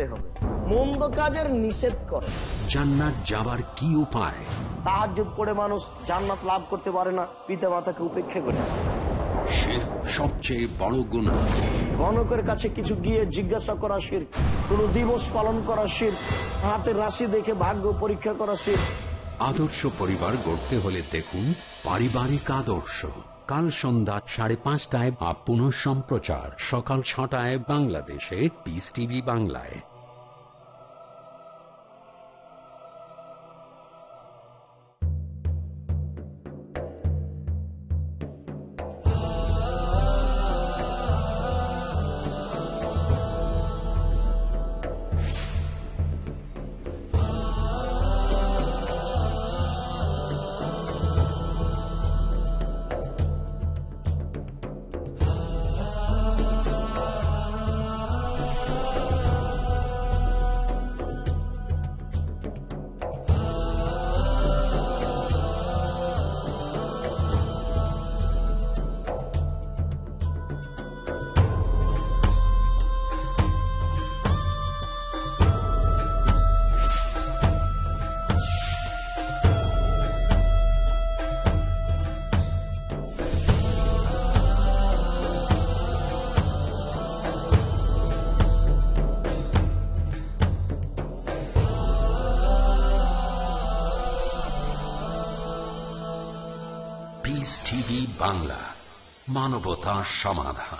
করতে হবে মন্দ কাজের নিষেধ করে জান্নাত যাবার কি উপায় তাহাজুদ করে মানুষ জান্নাত লাভ করতে পারে না পিতা মাতাকে উপেক্ষা করে হাতের রাশি দেখে ভাগ্য পরীক্ষা করা আদর্শ পরিবার গড়তে হলে দেখুন পারিবারিক আদর্শ কাল সন্ধ্যা সাড়ে পাঁচটায় বা পুনঃ সম্প্রচার সকাল ছটায় বাংলাদেশে পিস টিভি বাংলায় মানবতা সমাধান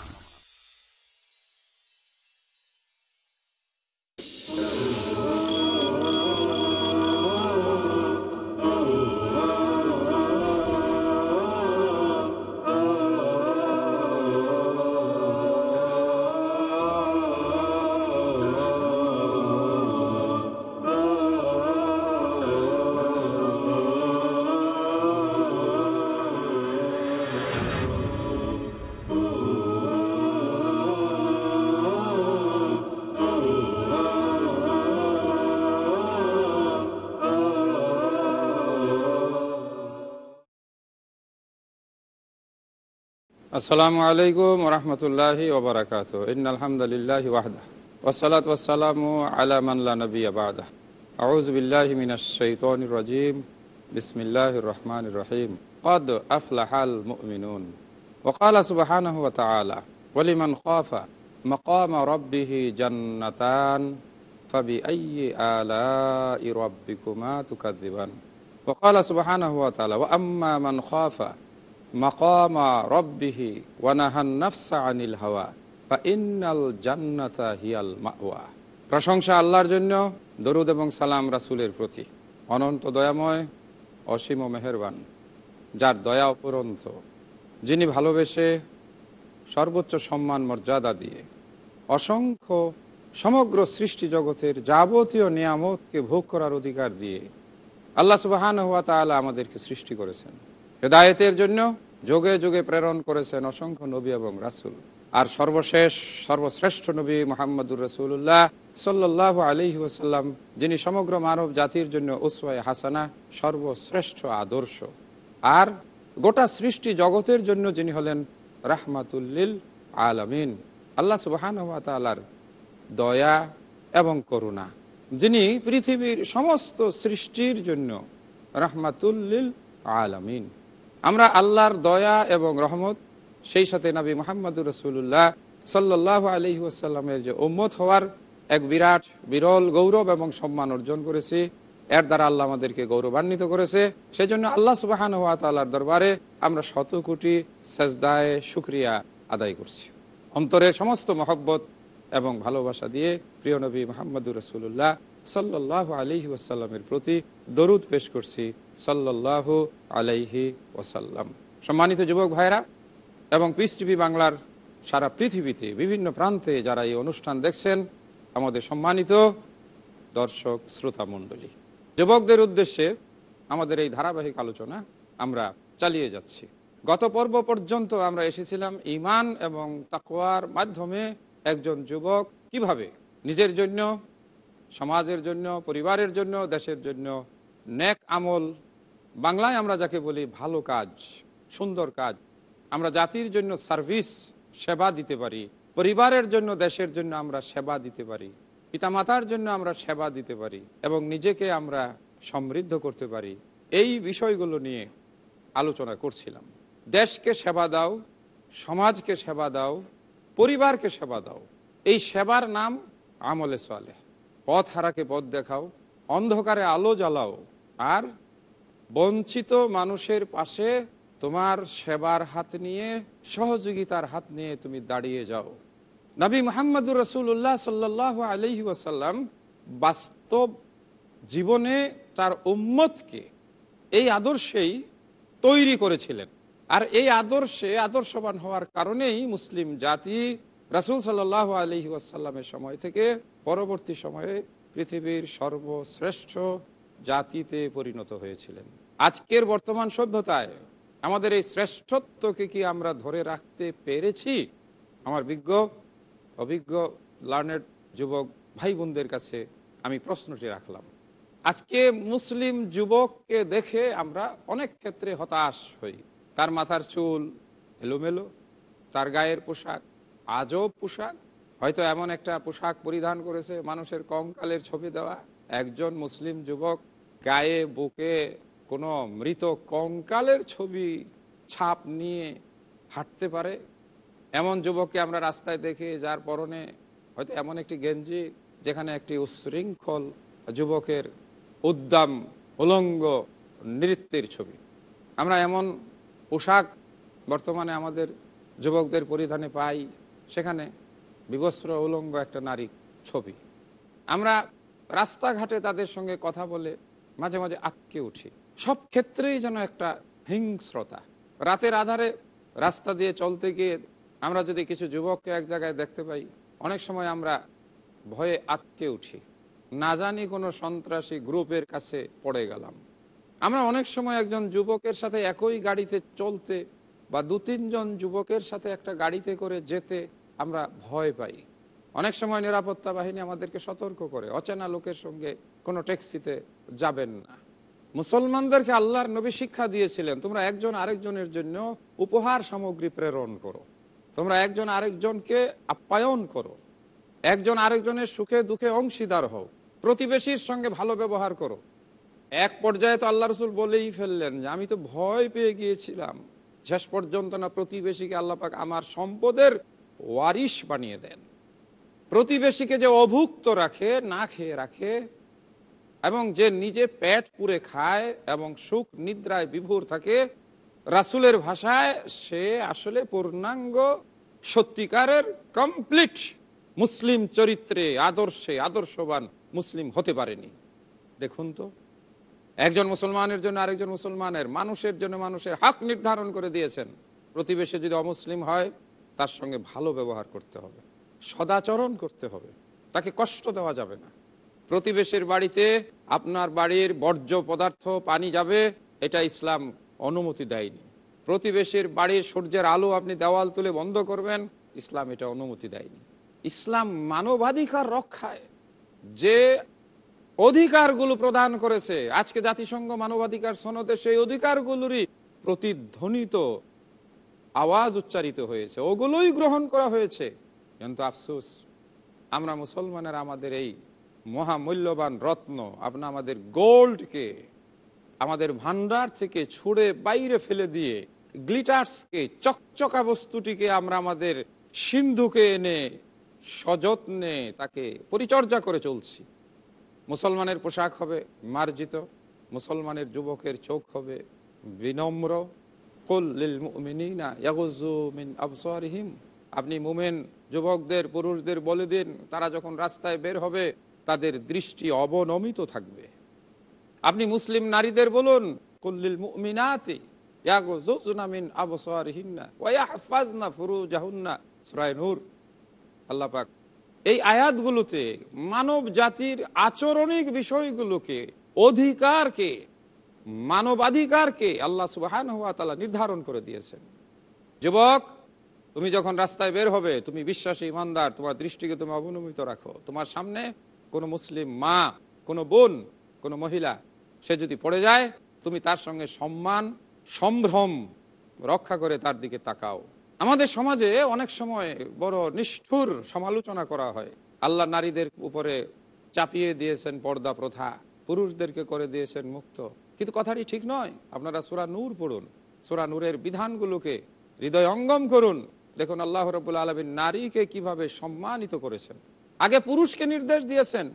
السلام عليكم ورحمة الله وبركاته إن الحمد لله وحده والصلاة والسلام على من لا نبي بعده أعوذ بالله من الشيطان الرجيم بسم الله الرحمن الرحيم قد أفلح المؤمنون وقال سبحانه وتعالى ولمن خاف مقام ربه جنتان فبأي آلاء ربكما تكذبان وقال سبحانه وتعالى وأما من خاف মাকামা রব্বিহি ওয়ানাহান নাফসা আনিল হাওয়া বা ইন্নাল জান্নাতা হিয়াল মাওয়া প্রশংসা আল্লাহর জন্য দরুদ এবং সালাম রাসুলের প্রতি অনন্ত দয়াময় অসীম মেহেরবান যার দয়া অপরন্ত যিনি ভালোবেসে সর্বোচ্চ সম্মান মর্যাদা দিয়ে অসংখ্য সমগ্র সৃষ্টি জগতের যাবতীয় নিয়ামতকে ভোগ করার অধিকার দিয়ে আল্লাহ সুবাহান হাত আমাদেরকে সৃষ্টি করেছেন হেদায়তের জন্য যোগে যোগে প্রেরণ করেছেন অসংখ্য নবী এবং রাসুল আর সর্বশেষ সর্বশ্রেষ্ঠ নবী মোহাম্মদুর রসুল্লাহ সাল্লাহ আলী ওসাল্লাম যিনি সমগ্র মানব জাতির জন্য উসওয়ায় হাসানা সর্বশ্রেষ্ঠ আদর্শ আর গোটা সৃষ্টি জগতের জন্য যিনি হলেন রাহমাতুল্লিল আলমিন আল্লাহ সুবাহান তালার দয়া এবং করুণা যিনি পৃথিবীর সমস্ত সৃষ্টির জন্য রাহমাতুল্লিল আলমিন আমরা আল্লাহর দয়া এবং রহমত সেই সাথে নবী মোহাম্মদুর রসুল্লাহ সাল্লাহ আলহি আসাল্লামের যে উম্মত হওয়ার এক বিরাট বিরল গৌরব এবং সম্মান অর্জন করেছি এর দ্বারা আল্লাহ আমাদেরকে গৌরবান্বিত করেছে সেজন্য আল্লাহ সুবাহান হওয়া তাল্লার দরবারে আমরা শত কোটি সেজদায় সুক্রিয়া আদায় করছি অন্তরে সমস্ত মহব্বত এবং ভালোবাসা দিয়ে প্রিয় নবী মোহাম্মদুর রসুল্লাহ সাল্লাহ আলহি ওয়াসাল্লামের প্রতি দরুদ পেশ করছি সাল্লাহ আলাইহি ওয়াসাল্লাম সম্মানিত যুবক ভাইরা এবং পিস টিভি বাংলার সারা পৃথিবীতে বিভিন্ন প্রান্তে যারা এই অনুষ্ঠান দেখছেন আমাদের সম্মানিত দর্শক শ্রোতা মণ্ডলী যুবকদের উদ্দেশ্যে আমাদের এই ধারাবাহিক আলোচনা আমরা চালিয়ে যাচ্ছি গত পর্ব পর্যন্ত আমরা এসেছিলাম ইমান এবং তাকোয়ার মাধ্যমে একজন যুবক কিভাবে নিজের জন্য সমাজের জন্য পরিবারের জন্য দেশের জন্য নেক আমল বাংলায় আমরা যাকে বলি ভালো কাজ সুন্দর কাজ আমরা জাতির জন্য সার্ভিস সেবা দিতে পারি পরিবারের জন্য দেশের জন্য আমরা সেবা দিতে পারি পিতামাতার জন্য আমরা সেবা দিতে পারি এবং নিজেকে আমরা সমৃদ্ধ করতে পারি এই বিষয়গুলো নিয়ে আলোচনা করছিলাম দেশকে সেবা দাও সমাজকে সেবা দাও পরিবারকে সেবা দাও এই সেবার নাম আমলে সালেহ পথ হারাকে পথ দেখাও অন্ধকারে আলো জ্বালাও আর বঞ্চিত মানুষের পাশে তোমার সেবার হাত নিয়ে সহযোগিতার হাত নিয়ে তুমি দাঁড়িয়ে যাও নবী মোহাম্মদুর রসুল্লাহ সাল্লাহ আলহি ওয়াসাল্লাম বাস্তব জীবনে তার উম্মতকে এই আদর্শেই তৈরি করেছিলেন আর এই আদর্শে আদর্শবান হওয়ার কারণেই মুসলিম জাতি রাসুল সাল্লাহ আলহি ওয়াসাল্লামের সময় থেকে পরবর্তী সময়ে পৃথিবীর সর্বশ্রেষ্ঠ জাতিতে পরিণত হয়েছিলেন আজকের বর্তমান সভ্যতায় আমাদের এই শ্রেষ্ঠত্বকে কি আমরা ধরে রাখতে পেরেছি আমার বিজ্ঞ অভিজ্ঞ লার্নেড যুবক ভাই বোনদের কাছে আমি প্রশ্নটি রাখলাম আজকে মুসলিম যুবককে দেখে আমরা অনেক ক্ষেত্রে হতাশ হই তার মাথার চুল এলোমেলো তার গায়ের পোশাক আজব পোশাক হয়তো এমন একটা পোশাক পরিধান করেছে মানুষের কঙ্কালের ছবি দেওয়া একজন মুসলিম যুবক গায়ে বুকে কোনো মৃত কঙ্কালের ছবি ছাপ নিয়ে হাঁটতে পারে এমন যুবককে আমরা রাস্তায় দেখি যার পরনে হয়তো এমন একটি গেঞ্জি যেখানে একটি উশৃঙ্খল যুবকের উদ্দাম উলঙ্গ নৃত্যের ছবি আমরা এমন পোশাক বর্তমানে আমাদের যুবকদের পরিধানে পাই সেখানে বিবস্ত্র উলঙ্গ একটা নারী ছবি আমরা রাস্তাঘাটে তাদের সঙ্গে কথা বলে মাঝে মাঝে আটকে উঠি সব ক্ষেত্রেই যেন একটা হিংস্রতা রাতের আধারে রাস্তা দিয়ে চলতে গিয়ে আমরা যদি কিছু যুবককে এক জায়গায় দেখতে পাই অনেক সময় আমরা ভয়ে আটকে উঠি না জানি কোনো সন্ত্রাসী গ্রুপের কাছে পড়ে গেলাম আমরা অনেক সময় একজন যুবকের সাথে একই গাড়িতে চলতে বা দু তিনজন যুবকের সাথে একটা গাড়িতে করে যেতে আমরা ভয় পাই অনেক সময় নিরাপত্তা বাহিনী আমাদেরকে সতর্ক করে অচেনা লোকের সঙ্গে কোনো ট্যাক্সিতে যাবেন না মুসলমানদেরকে আল্লাহর নবী শিক্ষা দিয়েছিলেন তোমরা একজন আরেকজনের জন্য উপহার সামগ্রী প্রেরণ করো তোমরা একজন আরেকজনকে আপ্যায়ন করো একজন আরেকজনের সুখে দুঃখে অংশীদার হও প্রতিবেশীর সঙ্গে ভালো ব্যবহার করো এক পর্যায়ে তো আল্লাহ রসুল বলেই ফেললেন যে আমি তো ভয় পেয়ে গিয়েছিলাম শেষ পর্যন্ত না প্রতিবেশীকে আল্লাপাক আমার সম্পদের ওয়ারিশ বানিয়ে দেন প্রতিবেশীকে যে অভুক্ত রাখে না খেয়ে রাখে এবং যে নিজে পেট পুরে খায় এবং সুখ নিদ্রায় বিভোর থাকে রাসুলের ভাষায় সে আসলে পূর্ণাঙ্গ সত্যিকারের কমপ্লিট মুসলিম চরিত্রে আদর্শে আদর্শবান মুসলিম হতে পারেনি দেখুন তো একজন মুসলমানের জন্য আরেকজন মুসলমানের মানুষের জন্য মানুষের হক নির্ধারণ করে দিয়েছেন প্রতিবেশী যদি অমুসলিম হয় তার সঙ্গে ভালো ব্যবহার করতে হবে সদাচরণ করতে হবে তাকে কষ্ট দেওয়া যাবে না প্রতিবেশের বাড়িতে আপনার বাড়ির বর্জ্য পদার্থ পানি যাবে এটা ইসলাম অনুমতি দেয়নি প্রতিবেশের বাড়ির সূর্যের আলো আপনি দেওয়াল তুলে বন্ধ করবেন ইসলাম এটা অনুমতি দেয়নি ইসলাম মানবাধিকার রক্ষায় যে অধিকারগুলো প্রদান করেছে আজকে জাতিসংঘ মানবাধিকার সনদে সেই অধিকারগুলোরই প্রতিধ্বনিত আওয়াজ উচ্চারিত হয়েছে ওগুলোই গ্রহণ করা হয়েছে কিন্তু আফসোস আমরা মুসলমানের আমাদের এই মহামূল্যবান রত্ন আপনার আমাদের গোল্ডকে আমাদের ভান্ডার থেকে ছুড়ে বাইরে ফেলে দিয়ে গ্লিটার্সকে চকচকা বস্তুটিকে আমরা আমাদের সিন্ধুকে এনে সযত্নে তাকে পরিচর্যা করে চলছি মুসলমানের পোশাক হবে মার্জিত মুসলমানের যুবকের চোখ হবে বিনম্র কল্লিল আপনি মোমেন যুবকদের পুরুষদের বলে দিন তারা যখন রাস্তায় বের হবে তাদের দৃষ্টি অবনমিত থাকবে আপনি মুসলিম নারীদের বলুন কল্লিল মুমিনাতি ওয়া এই আয়াতগুলোতে মানব জাতির আচরণিক বিষয়গুলোকে অধিকারকে মানবাধিকারকে আল্লাহ সুবাহান হওয়া তালা নির্ধারণ করে দিয়েছেন যুবক তুমি যখন রাস্তায় বের হবে তুমি বিশ্বাসী ইমানদার তোমার দৃষ্টিকে তুমি অবনমিত রাখো তোমার সামনে কোনো মুসলিম মা কোনো বোন কোনো মহিলা সে যদি পড়ে যায় তুমি তার সঙ্গে সম্মান সম্ভ্রম রক্ষা করে তার দিকে তাকাও আমাদের সমাজে অনেক সময় বড় নিষ্ঠুর সমালোচনা করা হয় আল্লাহ নারীদের উপরে চাপিয়ে দিয়েছেন পর্দা প্রথা পুরুষদেরকে করে দিয়েছেন মুক্ত কিন্তু কথাটি ঠিক নয় আপনারা সুরা নূর পড়ুন সুরা নূরের বিধানগুলোকে হৃদয় অঙ্গম করুন দেখুন আল্লাহ রবুল আলমীর নারীকে কিভাবে সম্মানিত করেছেন আগে পুরুষকে নির্দেশ দিয়েছেন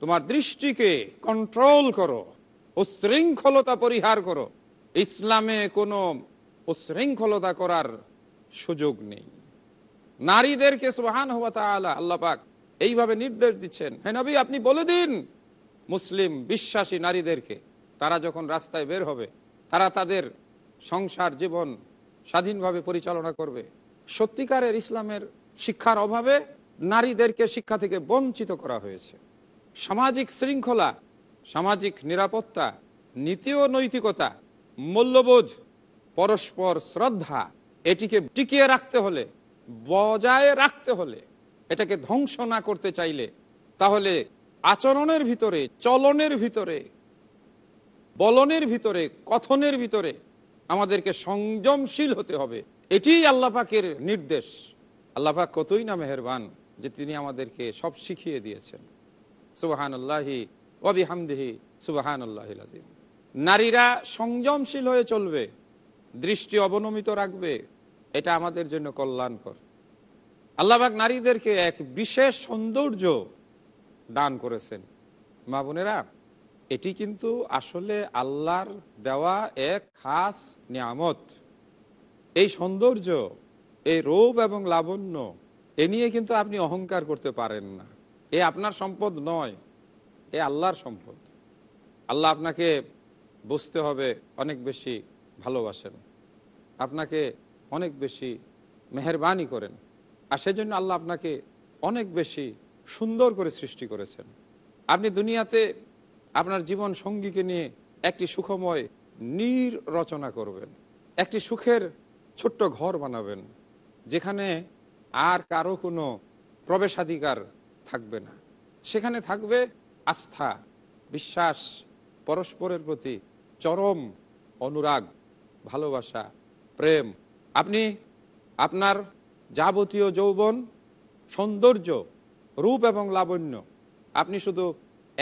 তোমার দৃষ্টিকে কন্ট্রোল করো উশৃঙ্খলতা পরিহার করো ইসলামে কোনো উশৃঙ্খলতা করার সুযোগ নেই নারীদেরকে সোহান হওয়া আলা আল্লাপাক এইভাবে নির্দেশ দিচ্ছেন হ্যাঁ নবী আপনি বলে দিন মুসলিম বিশ্বাসী নারীদেরকে তারা যখন রাস্তায় বের হবে তারা তাদের সংসার জীবন স্বাধীনভাবে পরিচালনা করবে সত্যিকারের ইসলামের শিক্ষার অভাবে নারীদেরকে শিক্ষা থেকে বঞ্চিত করা হয়েছে সামাজিক শৃঙ্খলা সামাজিক নিরাপত্তা নীতি ও নৈতিকতা মূল্যবোধ পরস্পর শ্রদ্ধা এটিকে টিকিয়ে রাখতে হলে বজায় রাখতে হলে এটাকে ধ্বংস না করতে চাইলে তাহলে আচরণের ভিতরে চলনের ভিতরে বলনের ভিতরে কথনের ভিতরে আমাদেরকে সংযমশীল হতে হবে এটিই আল্লাপাকের নির্দেশ আল্লাপাক কতই না মেহরবান যে তিনি আমাদেরকে সব শিখিয়ে দিয়েছেন সুবাহান আল্লাহি ওবি হামদিহি সুবাহান আজিম নারীরা সংযমশীল হয়ে চলবে দৃষ্টি অবনমিত রাখবে এটা আমাদের জন্য কল্যাণকর আল্লাহবাক নারীদেরকে এক বিশেষ সৌন্দর্য দান করেছেন মা বোনেরা এটি কিন্তু আসলে আল্লাহর দেওয়া এক খাস নিয়ামত এই সৌন্দর্য এই রূপ এবং লাবণ্য এ নিয়ে কিন্তু আপনি অহংকার করতে পারেন না এ আপনার সম্পদ নয় এ আল্লাহর সম্পদ আল্লাহ আপনাকে বুঝতে হবে অনেক বেশি ভালোবাসেন আপনাকে অনেক বেশি মেহরবানি করেন আর সেজন্য আল্লাহ আপনাকে অনেক বেশি সুন্দর করে সৃষ্টি করেছেন আপনি দুনিয়াতে আপনার জীবন সঙ্গীকে নিয়ে একটি সুখময় নীর রচনা করবেন একটি সুখের ছোট্ট ঘর বানাবেন যেখানে আর কারো কোনো প্রবেশাধিকার থাকবে না সেখানে থাকবে আস্থা বিশ্বাস পরস্পরের প্রতি চরম অনুরাগ ভালোবাসা প্রেম আপনি আপনার যাবতীয় যৌবন সৌন্দর্য রূপ এবং লাবণ্য আপনি শুধু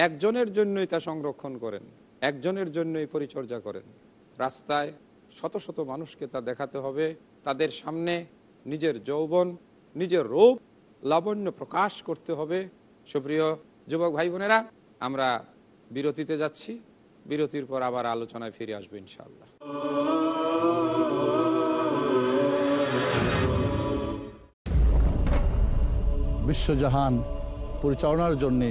একজনের জন্যই তা সংরক্ষণ করেন একজনের জন্যই পরিচর্যা করেন রাস্তায় শত শত মানুষকে তা দেখাতে হবে তাদের সামনে নিজের যৌবন নিজের রূপ লাবণ্য প্রকাশ করতে হবে সুপ্রিয় যুবক ভাই বোনেরা আমরা বিরতিতে যাচ্ছি বিরতির পর আবার আলোচনায় ফিরে আসবো ইনশাল্লাহ বিশ্বজাহান পরিচালনার জন্যে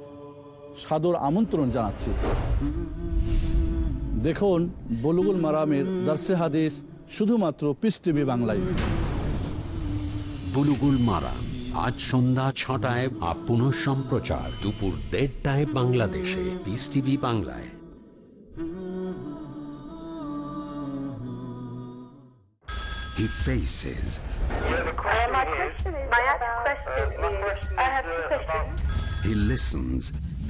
সাদর আমন্ত্রণ জানাচ্ছি দেখুন বলুগুল মারামের দার্সে হাদিস শুধুমাত্র পিস টিভি বাংলায় বুলুগুল মারা আজ সন্ধ্যা ছটায় বা পুনঃ সম্প্রচার দুপুর দেড়টায় বাংলাদেশে পিস টিভি বাংলায় He faces. My question is, my question is, I have a question. He listens.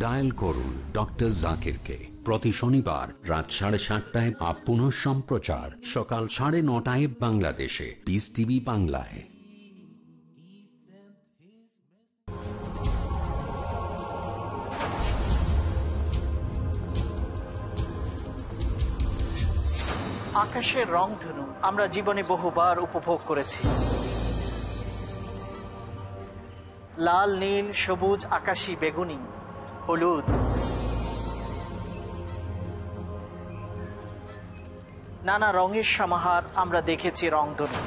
Dial করুন ডক্টর জাকিরকে প্রতি শনিবার রাত সাড়ে সাতটায় আপ পুনঃ সম্প্রচার সকাল সাড়ে নটায় বাংলাদেশে পিস টিভি বাংলায় আকাশের রং ধনু আমরা জীবনে বহুবার উপভোগ করেছি লাল নীল সবুজ আকাশী বেগুনি হলুদ নানা রঙের সমাহার আমরা দেখেছি রংধনু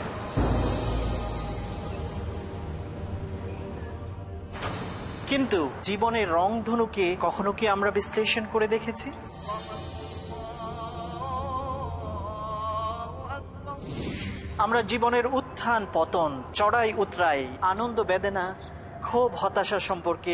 কিন্তু জীবনের রংধনুকে কখনো কি আমরা বিশ্লেষণ করে দেখেছি আমরা জীবনের উত্থান পতন চড়াই উতরাই আনন্দ বেদনা ক্ষোভ হতাশা সম্পর্কে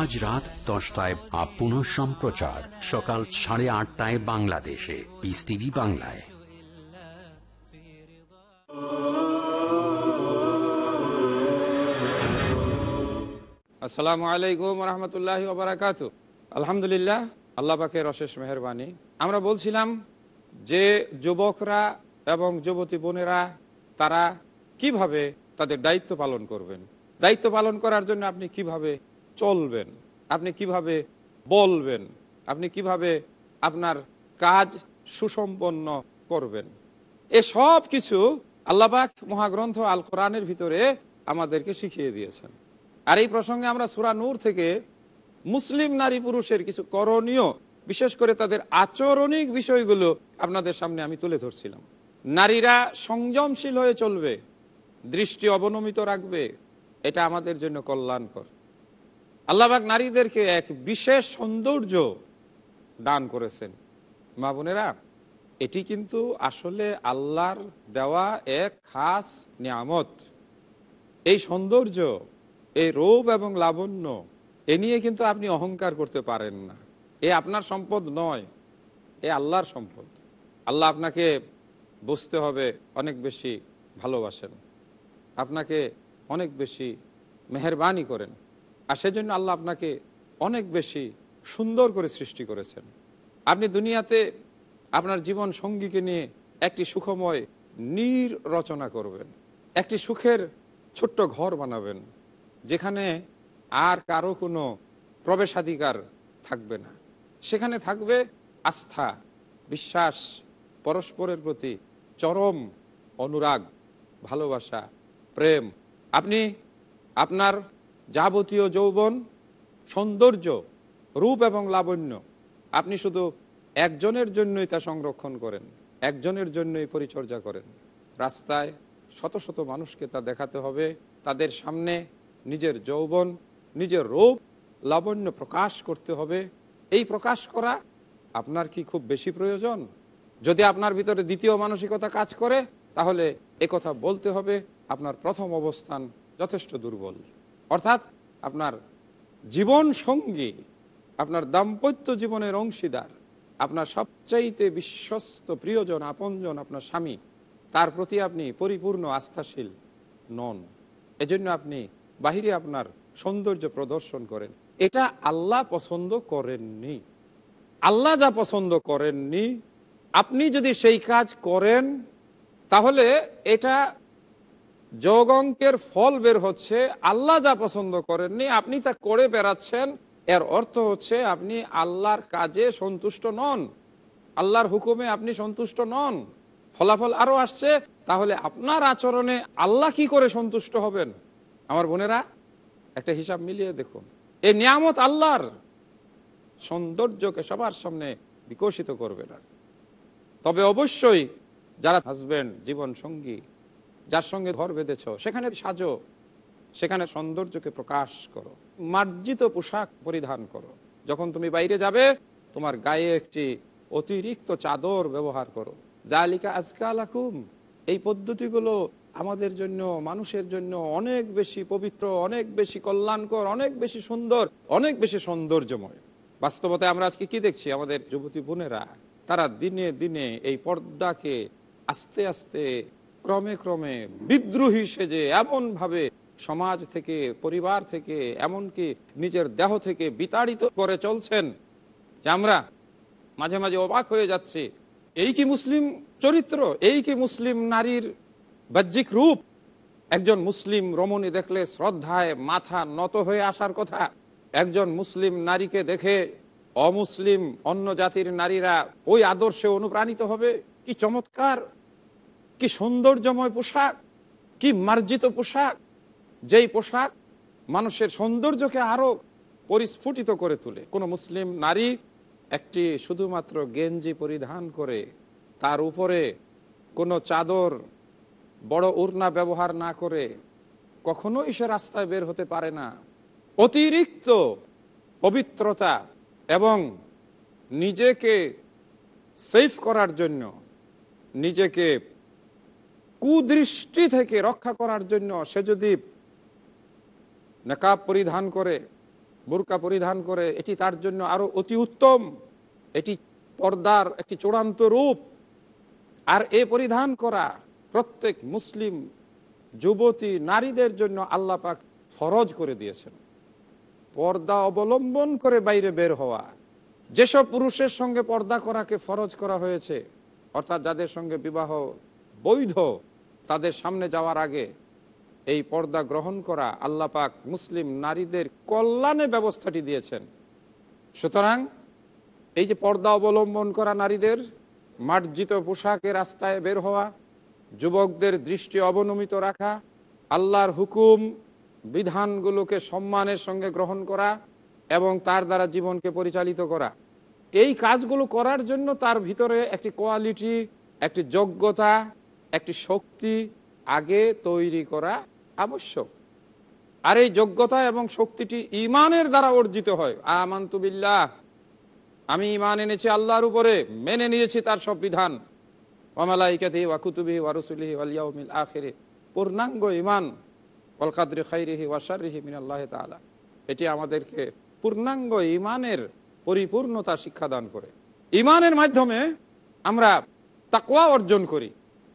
আজ রাত দশটায় আপ পুনঃ সম্প্রচার সকাল সাড়ে আটটায় বাংলাদেশে পিস টিভি বাংলায় আসসালামু আলাইকুম রহমতুল্লাহ ওবরাকাত আলহামদুলিল্লাহ আল্লাহ পাকের অশেষ মেহরবানি আমরা বলছিলাম যে যুবকরা এবং যুবতী বোনেরা তারা কিভাবে তাদের দায়িত্ব পালন করবেন দায়িত্ব পালন করার জন্য আপনি কিভাবে চলবেন আপনি কিভাবে বলবেন আপনি কিভাবে আপনার কাজ সুসম্পন্ন করবেন এসব কিছু আল্লাবাক মহাগ্রন্থ আল কোরআনের ভিতরে আমাদেরকে শিখিয়ে দিয়েছেন আর এই প্রসঙ্গে আমরা সুরা নূর থেকে মুসলিম নারী পুরুষের কিছু করণীয় বিশেষ করে তাদের আচরণিক বিষয়গুলো আপনাদের সামনে আমি তুলে ধরছিলাম নারীরা সংযমশীল হয়ে চলবে দৃষ্টি অবনমিত রাখবে এটা আমাদের জন্য কল্যাণকর আল্লাহবাক নারীদেরকে এক বিশেষ সৌন্দর্য দান করেছেন মা বোনেরা এটি কিন্তু আসলে আল্লাহর দেওয়া এক খাস নিয়ামত এই সৌন্দর্য এই রূপ এবং লাবণ্য এ নিয়ে কিন্তু আপনি অহংকার করতে পারেন না এ আপনার সম্পদ নয় এ আল্লাহর সম্পদ আল্লাহ আপনাকে বুঝতে হবে অনেক বেশি ভালোবাসেন আপনাকে অনেক বেশি মেহরবানি করেন আর সেজন্য আল্লাহ আপনাকে অনেক বেশি সুন্দর করে সৃষ্টি করেছেন আপনি দুনিয়াতে আপনার জীবন সঙ্গীকে নিয়ে একটি সুখময় নীর রচনা করবেন একটি সুখের ছোট্ট ঘর বানাবেন যেখানে আর কারো কোনো প্রবেশাধিকার থাকবে না সেখানে থাকবে আস্থা বিশ্বাস পরস্পরের প্রতি চরম অনুরাগ ভালোবাসা প্রেম আপনি আপনার যাবতীয় যৌবন সৌন্দর্য রূপ এবং লাবণ্য আপনি শুধু একজনের জন্যই তা সংরক্ষণ করেন একজনের জন্যই পরিচর্যা করেন রাস্তায় শত শত মানুষকে তা দেখাতে হবে তাদের সামনে নিজের যৌবন নিজের রূপ লাবণ্য প্রকাশ করতে হবে এই প্রকাশ করা আপনার কি খুব বেশি প্রয়োজন যদি আপনার ভিতরে দ্বিতীয় মানসিকতা কাজ করে তাহলে কথা বলতে হবে আপনার প্রথম অবস্থান যথেষ্ট দুর্বল অর্থাৎ আপনার জীবন সঙ্গী আপনার দাম্পত্য জীবনের অংশীদার আপনার সবচাইতে বিশ্বস্ত প্রিয়জন আপনজন আপনার স্বামী তার প্রতি আপনি পরিপূর্ণ আস্থাশীল নন এজন্য আপনি বাহিরে আপনার সৌন্দর্য প্রদর্শন করেন এটা আল্লাহ পছন্দ করেননি আল্লাহ যা পছন্দ করেননি আপনি যদি সেই কাজ করেন তাহলে এটা যোগ অঙ্কের ফল বের হচ্ছে আল্লাহ যা পছন্দ করেননি আপনি তা করে বেড়াচ্ছেন এর অর্থ হচ্ছে আপনি আল্লাহর কাজে সন্তুষ্ট নন আল্লাহর হুকুমে আপনি সন্তুষ্ট নন ফলাফল আরো আসছে তাহলে আপনার আচরণে আল্লাহ কি করে সন্তুষ্ট হবেন আমার বোনেরা একটা হিসাব মিলিয়ে দেখুন এই নিয়ামত আল্লাহর সৌন্দর্যকে সবার সামনে বিকশিত করবে না তবে অবশ্যই যারা হাজব্যান্ড জীবন সঙ্গী যার সঙ্গে ঘর বেঁধেছ সেখানে সাজো সেখানে সৌন্দর্যকে প্রকাশ করো মার্জিত পোশাক পরিধান করো যখন তুমি বাইরে যাবে তোমার গায়ে একটি অতিরিক্ত চাদর ব্যবহার করো জালিকা আজকাল আকুম এই পদ্ধতিগুলো আমাদের জন্য মানুষের জন্য অনেক বেশি পবিত্র অনেক বেশি কল্যাণকর অনেক বেশি সুন্দর অনেক বেশি সৌন্দর্যময় বাস্তবতায় আমরা আজকে কি দেখছি আমাদের যুবতী বোনেরা তারা দিনে দিনে এই পর্দাকে আস্তে আস্তে ক্রমে ক্রমে বিদ্রোহী সেজে এমনভাবে সমাজ থেকে পরিবার থেকে এমনকি নিজের দেহ থেকে বিতাড়িত করে চলছেন যে আমরা মাঝে মাঝে অবাক হয়ে যাচ্ছি এই কি মুসলিম চরিত্র এই কি মুসলিম নারীর বাহ্যিক রূপ একজন মুসলিম রমণী দেখলে শ্রদ্ধায় মাথা নত হয়ে আসার কথা একজন মুসলিম নারীকে দেখে অমুসলিম অন্য জাতির নারীরা ওই আদর্শে অনুপ্রাণিত হবে কি চমৎকার কি সৌন্দর্যময় পোশাক কি মার্জিত পোশাক যেই পোশাক মানুষের সৌন্দর্যকে আরও পরিস্ফুটিত করে তুলে কোনো মুসলিম নারী একটি শুধুমাত্র গেঞ্জি পরিধান করে তার উপরে কোনো চাদর বড় উড়না ব্যবহার না করে কখনোই সে রাস্তায় বের হতে পারে না অতিরিক্ত পবিত্রতা এবং নিজেকে সেফ করার জন্য নিজেকে কুদৃষ্টি থেকে রক্ষা করার জন্য সে যদি নেকাব পরিধান করে বোরকা পরিধান করে এটি তার জন্য আরও অতি উত্তম এটি পর্দার একটি চূড়ান্ত রূপ আর এ পরিধান করা প্রত্যেক মুসলিম যুবতী নারীদের জন্য আল্লাহ পাক ফরজ করে দিয়েছেন পর্দা অবলম্বন করে বাইরে বের হওয়া যেসব পুরুষের সঙ্গে পর্দা করাকে ফরজ করা হয়েছে অর্থাৎ যাদের সঙ্গে বিবাহ বৈধ তাদের সামনে যাওয়ার আগে এই পর্দা গ্রহণ করা আল্লাহ পাক মুসলিম নারীদের কল্যাণে ব্যবস্থাটি দিয়েছেন সুতরাং এই যে পর্দা অবলম্বন করা নারীদের মার্জিত পোশাকে রাস্তায় বের হওয়া যুবকদের দৃষ্টি অবনমিত রাখা আল্লাহর হুকুম বিধানগুলোকে সম্মানের সঙ্গে গ্রহণ করা এবং তার দ্বারা জীবনকে পরিচালিত করা এই কাজগুলো করার জন্য তার ভিতরে একটি কোয়ালিটি একটি যোগ্যতা একটি শক্তি আগে তৈরি করা আবশ্যক আর এই যোগ্যতা এবং শক্তিটি ইমানের দ্বারা অর্জিত হয় আমান্তুবিল্লাহ আমি ইমান এনেছি আল্লাহর উপরে মেনে নিয়েছি তার সব বিধান ওমালাইকাতি ওয়াকুতুবি ওয়ারসুলিহি আলিয়াউমিল আখেরে পূর্ণাঙ্গ ইমান কলকাদরি খাইরিহি ওয়াশারিহি মিনাল্লাহ তালা এটি আমাদেরকে পূর্ণাঙ্গ ইমানের পরিপূর্ণতা শিক্ষাদান করে ইমানের মাধ্যমে আমরা তাকওয়া অর্জন করি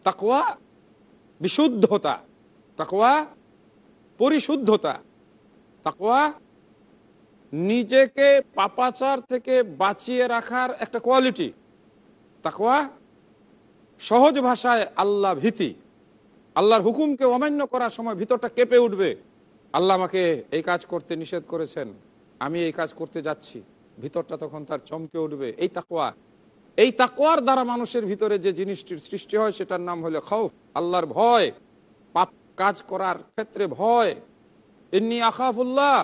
তাকোয়া বিশুদ্ধতা তাকোয়া পরিশুদ্ধতা তাকোয়া নিজেকে পাপাচার থেকে বাঁচিয়ে রাখার একটা কোয়ালিটি তাকোয়া সহজ ভাষায় আল্লাহ ভীতি আল্লাহর হুকুমকে অমান্য করার সময় ভিতরটা কেঁপে উঠবে আল্লাহ আমাকে এই কাজ করতে নিষেধ করেছেন আমি এই কাজ করতে যাচ্ছি ভিতরটা তখন তার চমকে উঠবে এই তাকোয়া এই তাকোয়ার দ্বারা মানুষের ভিতরে যে জিনিসটির সৃষ্টি হয় সেটার নাম হলো খৌফ আল্লাহর ভয় পাপ কাজ করার ক্ষেত্রে ভয় এমনি আখাফুল্লাহ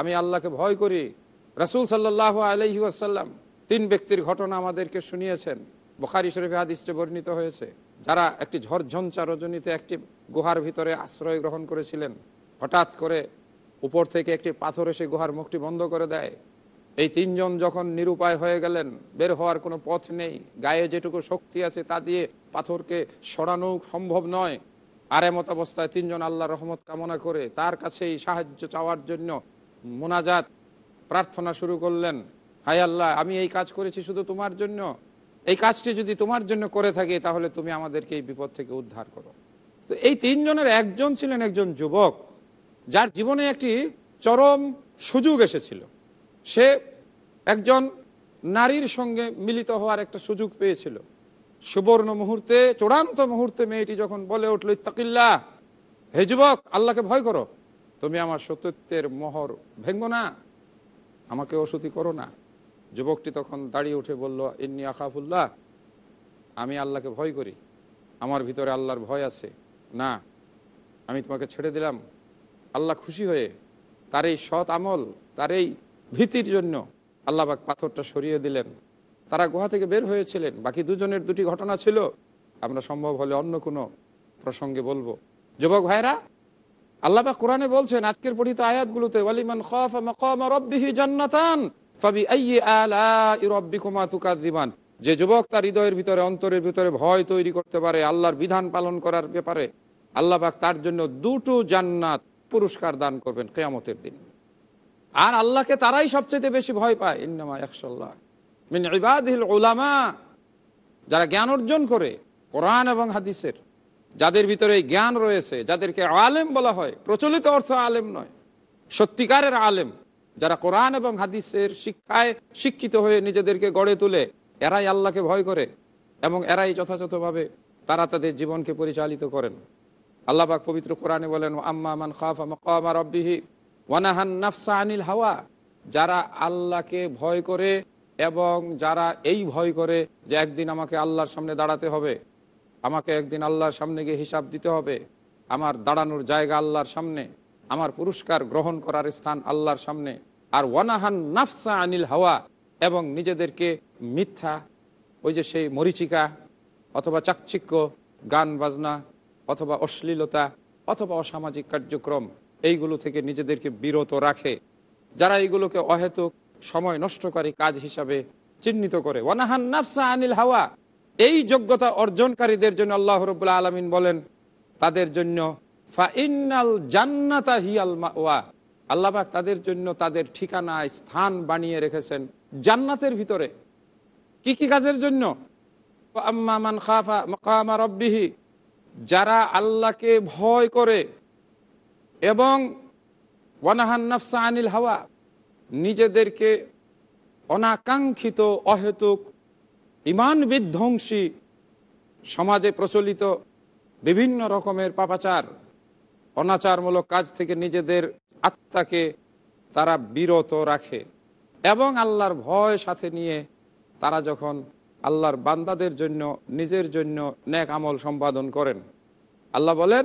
আমি আল্লাহকে ভয় করি রাসুল সাল্লাহ আলহি আসাল্লাম তিন ব্যক্তির ঘটনা আমাদেরকে শুনিয়েছেন বখারি শরীফে আদিষ্টে বর্ণিত হয়েছে যারা একটি ঝরঝঞ্চা রজনীতে একটি গুহার ভিতরে আশ্রয় গ্রহণ করেছিলেন হঠাৎ করে উপর থেকে একটি পাথর এসে গুহার মুখটি বন্ধ করে দেয় এই তিনজন যখন নিরুপায় হয়ে গেলেন বের হওয়ার কোনো পথ নেই গায়ে যেটুকু শক্তি আছে তা দিয়ে পাথরকে সরানো সম্ভব নয় আর এমত অবস্থায় তিনজন আল্লাহ রহমত কামনা করে তার কাছেই সাহায্য চাওয়ার জন্য মোনাজাত প্রার্থনা শুরু করলেন হায় আল্লাহ আমি এই কাজ করেছি শুধু তোমার জন্য এই কাজটি যদি তোমার জন্য করে থাকি তাহলে তুমি আমাদেরকে এই বিপদ থেকে উদ্ধার করো তো এই তিনজনের একজন ছিলেন একজন যুবক যার জীবনে একটি চরম সুযোগ এসেছিল সে একজন নারীর সঙ্গে মিলিত হওয়ার একটা সুযোগ পেয়েছিল সুবর্ণ মুহূর্তে চূড়ান্ত মুহূর্তে মেয়েটি যখন বলে উঠল ইত্তাকিল্লা হে যুবক আল্লাহকে ভয় করো তুমি আমার সত্যত্বের মোহর ভেঙ্গ না আমাকে অসুতি করো না যুবকটি তখন দাঁড়িয়ে উঠে বলল ইন্নি আখাফুল্লাহ আমি আল্লাহকে ভয় করি আমার ভিতরে আল্লাহর ভয় আছে না আমি তোমাকে ছেড়ে দিলাম আল্লাহ খুশি হয়ে তার এই সৎ আমল তার এই ভীতির জন্য আল্লাহবাক পাথরটা সরিয়ে দিলেন তারা গুহা থেকে বের হয়েছিলেন বাকি দুজনের দুটি ঘটনা ছিল আমরা সম্ভব হলে অন্য কোনো প্রসঙ্গে বলবো যুবক ভাইরা আল্লাহবাক কোরআনে বলছেন আজকের পঠিত আয়াতগুলোতে ওয়ালিমান জান্নাতান যে যুবক তার হৃদয়ের ভিতরে অন্তরের ভিতরে ভয় তৈরি করতে পারে আল্লাহর বিধান পালন করার ব্যাপারে আল্লাহবাক তার জন্য দুটো জান্নাত পুরস্কার দান করবেন কেয়ামতের দিনে আর আল্লাহকে তারাই সবচেয়ে বেশি ভয় পায় ইন্নামা একশাল্লাহ মিন ইবাদিল ওলামা যারা জ্ঞান অর্জন করে কোরআন এবং হাদিসের যাদের ভিতরে জ্ঞান রয়েছে যাদেরকে আলেম বলা হয় প্রচলিত অর্থ আলেম নয় সত্যিকারের আলেম যারা কোরআন এবং হাদিসের শিক্ষায় শিক্ষিত হয়ে নিজেদেরকে গড়ে তুলে এরাই আল্লাহকে ভয় করে এবং এরাই যথাযথভাবে তারা তাদের জীবনকে পরিচালিত করেন আল্লাহবাক পবিত্র কোরআনে বলেন আম্মা মান খাফা মকামা রব্বিহি ওয়ানাহান নাফসা আনিল হাওয়া যারা আল্লাহকে ভয় করে এবং যারা এই ভয় করে যে একদিন আমাকে আল্লাহর সামনে দাঁড়াতে হবে আমাকে একদিন আল্লাহর সামনে গিয়ে হিসাব দিতে হবে আমার দাঁড়ানোর জায়গা আল্লাহর সামনে আমার পুরস্কার গ্রহণ করার স্থান আল্লাহর সামনে আর ওয়ানাহান নাফসা আনিল হাওয়া এবং নিজেদেরকে মিথ্যা ওই যে সেই মরিচিকা অথবা চাকচিক্য গান বাজনা অথবা অশ্লীলতা অথবা অসামাজিক কার্যক্রম এইগুলো থেকে নিজেদেরকে বিরত রাখে যারা এইগুলোকে অহেতুক সময় নষ্টকারী কাজ হিসাবে চিহ্নিত করে ওয়ানাহান নাফসা আনিল হাওয়া এই যোগ্যতা অর্জনকারীদের জন্য আল্লাহ রবুল্লা আলমিন বলেন তাদের জন্য ফাইনাল জান্নাতা হিয়াল মাওয়া তাদের জন্য তাদের ঠিকানায় স্থান বানিয়ে রেখেছেন জান্নাতের ভিতরে কি কি কাজের জন্য যারা আল্লাহকে ভয় করে এবং ওয়ানাহান্নাফসা আনিল হাওয়া নিজেদেরকে অনাকাঙ্ক্ষিত অহেতুক ইমান বিধ্বংসী সমাজে প্রচলিত বিভিন্ন রকমের পাপাচার অনাচারমূলক কাজ থেকে নিজেদের আত্মাকে তারা বিরত রাখে এবং আল্লাহর ভয় সাথে নিয়ে তারা যখন আল্লাহর বান্দাদের জন্য নিজের জন্য ন্যাক আমল সম্পাদন করেন আল্লাহ বলেন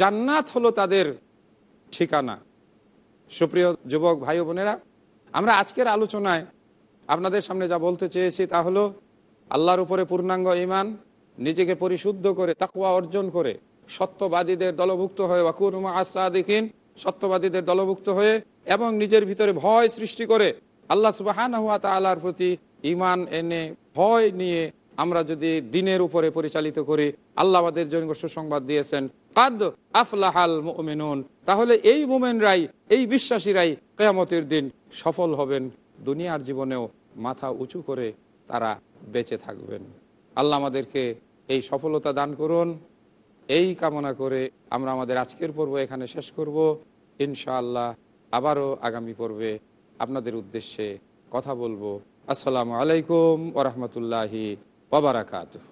জান্নাত হলো তাদের ঠিকানা সুপ্রিয় যুবক ভাই বোনেরা আমরা আজকের আলোচনায় আপনাদের সামনে যা বলতে চেয়েছি তা হলো আল্লাহর উপরে পূর্ণাঙ্গ ইমান নিজেকে পরিশুদ্ধ করে তাকুয়া অর্জন করে সত্যবাদীদের দলভুক্ত হয়ে ওয়াকুরমা দেখিন সত্যবাদীদের দলভুক্ত হয়ে এবং নিজের ভিতরে ভয় সৃষ্টি করে আল্লাহ সুবাহান প্রতি ইমান এনে ভয় নিয়ে আমরা যদি দিনের উপরে পরিচালিত করি আল্লাহ আমাদের জন্য সুসংবাদ দিয়েছেন কাদ আফলাহাল মোমেনুন তাহলে এই মোমেনরাই এই বিশ্বাসীরাই কেয়ামতের দিন সফল হবেন দুনিয়ার জীবনেও মাথা উঁচু করে তারা বেঁচে থাকবেন আল্লাহ আমাদেরকে এই সফলতা দান করুন এই কামনা করে আমরা আমাদের আজকের পর্ব এখানে শেষ করব ইনশাআল্লাহ আবারও আগামী পর্বে আপনাদের উদ্দেশ্যে কথা বলবো আসসালামু আলাইকুম ওরহমতুল্লাহি wabarakatuh.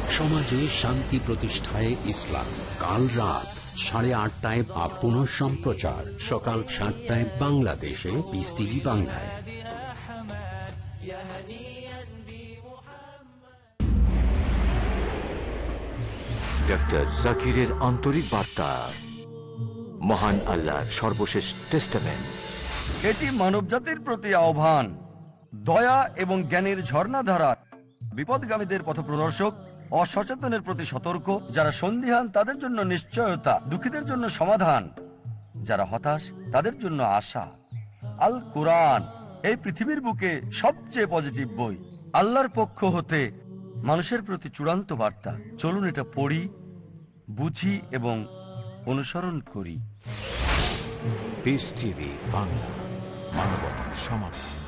সমাজে শান্তি প্রতিষ্ঠায় ইসলাম কাল রাত সাড়ে আটটায় বা পুনঃ সম্প্রচার সকাল সাতটায় বাংলাদেশে বিস টিভি বাংলায় ডক্টর জাকিরের আন্তরিক বার্তা মহান আল্লাহর সর্বশেষ টেস্টামেন্ট এটি মানবজাতির প্রতি আহ্বান দয়া এবং জ্ঞানের ঝর্ণাধারা বিপদগামীদের পথপ্রদর্শক অসচেতনের প্রতি সতর্ক যারা সন্দিহান তাদের জন্য নিশ্চয়তা দুঃখীদের জন্য সমাধান যারা হতাশ তাদের জন্য আশা আল কোরআন এই পৃথিবীর বুকে সবচেয়ে পজিটিভ বই আল্লাহর পক্ষ হতে মানুষের প্রতি চূড়ান্ত বার্তা চলুন এটা পড়ি বুঝি এবং অনুসরণ করি বাংলা মানবতার সমাধান